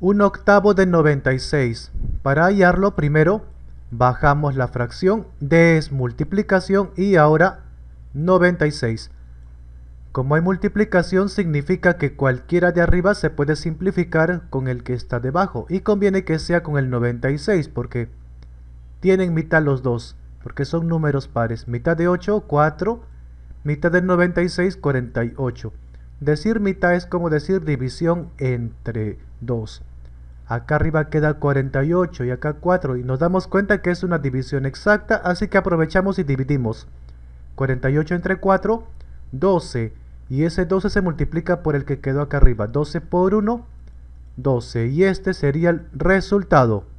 un octavo de 96. Para hallarlo primero bajamos la fracción, desmultiplicación y ahora 96. Como hay multiplicación significa que cualquiera de arriba se puede simplificar con el que está debajo y conviene que sea con el 96 porque tienen mitad los dos, porque son números pares, mitad de 8, 4, mitad de 96, 48. Decir mitad es como decir división entre 2. Acá arriba queda 48 y acá 4 y nos damos cuenta que es una división exacta, así que aprovechamos y dividimos. 48 entre 4, 12. Y ese 12 se multiplica por el que quedó acá arriba. 12 por 1, 12. Y este sería el resultado.